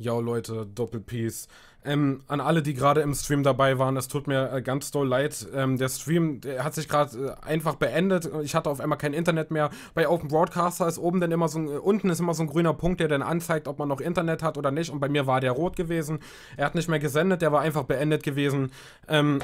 Yo Leute, doppel Ähm, an alle, die gerade im Stream dabei waren, es tut mir äh, ganz doll leid. Ähm, der Stream der hat sich gerade äh, einfach beendet. Ich hatte auf einmal kein Internet mehr. Bei Open Broadcaster ist oben dann immer so ein, äh, unten ist immer so ein grüner Punkt, der dann anzeigt, ob man noch Internet hat oder nicht. Und bei mir war der rot gewesen. Er hat nicht mehr gesendet, der war einfach beendet gewesen. Ähm,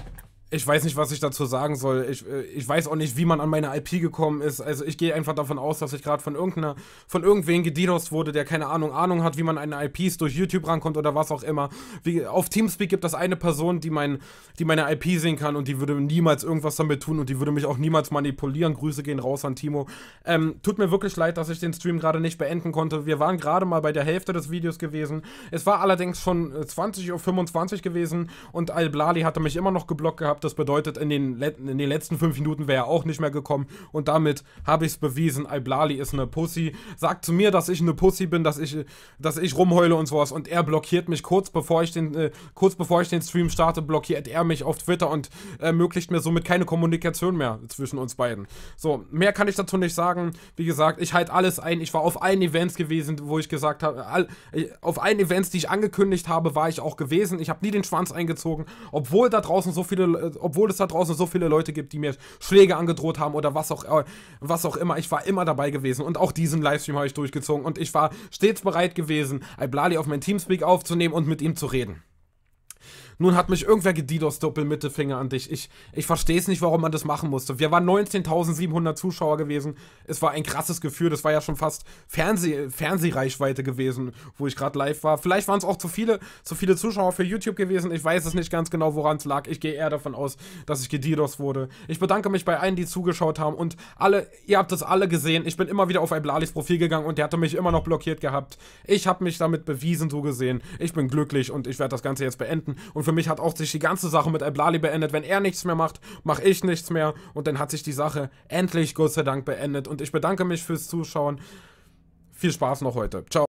ich weiß nicht, was ich dazu sagen soll. Ich, äh, ich weiß auch nicht, wie man an meine IP gekommen ist. Also ich gehe einfach davon aus, dass ich gerade von irgendeiner, von irgendwen gedidost wurde, der keine Ahnung, Ahnung hat, wie man an IPs durch YouTube rankommt oder was auch immer. Wie, auf Teamspeak gibt es eine Person, die, mein, die meine IP sehen kann und die würde niemals irgendwas damit tun und die würde mich auch niemals manipulieren. Grüße gehen raus an Timo. Ähm, tut mir wirklich leid, dass ich den Stream gerade nicht beenden konnte. Wir waren gerade mal bei der Hälfte des Videos gewesen. Es war allerdings schon 20.25 äh, Uhr gewesen und Al Blali hatte mich immer noch geblockt gehabt. Das bedeutet, in den, in den letzten fünf Minuten wäre er auch nicht mehr gekommen. Und damit habe ich es bewiesen. Iblali ist eine Pussy. Sagt zu mir, dass ich eine Pussy bin, dass ich, dass ich rumheule und sowas. Und er blockiert mich kurz bevor ich den, äh, kurz bevor ich den Stream starte, blockiert er mich auf Twitter und ermöglicht mir somit keine Kommunikation mehr zwischen uns beiden. So, mehr kann ich dazu nicht sagen. Wie gesagt, ich halte alles ein. Ich war auf allen Events gewesen, wo ich gesagt habe, äh, auf allen Events, die ich angekündigt habe, war ich auch gewesen. Ich habe nie den Schwanz eingezogen, obwohl da draußen so viele obwohl es da draußen so viele Leute gibt, die mir Schläge angedroht haben oder was auch, äh, was auch immer. Ich war immer dabei gewesen und auch diesen Livestream habe ich durchgezogen und ich war stets bereit gewesen, Iblali auf mein Teamspeak aufzunehmen und mit ihm zu reden. Nun hat mich irgendwer gedidos Doppelmittelfinger an dich. Ich, ich verstehe es nicht, warum man das machen musste. Wir waren 19.700 Zuschauer gewesen. Es war ein krasses Gefühl. Das war ja schon fast Fernseh, Fernsehreichweite gewesen, wo ich gerade live war. Vielleicht waren es auch zu viele, zu viele Zuschauer für YouTube gewesen. Ich weiß es nicht ganz genau, woran es lag. Ich gehe eher davon aus, dass ich gedidos wurde. Ich bedanke mich bei allen, die zugeschaut haben und alle, ihr habt es alle gesehen. Ich bin immer wieder auf Iblalis Profil gegangen und der hatte mich immer noch blockiert gehabt. Ich habe mich damit bewiesen, so gesehen. Ich bin glücklich und ich werde das Ganze jetzt beenden und und für mich hat auch sich die ganze Sache mit Eblali beendet. Wenn er nichts mehr macht, mache ich nichts mehr. Und dann hat sich die Sache endlich Gott sei Dank beendet. Und ich bedanke mich fürs Zuschauen. Viel Spaß noch heute. Ciao.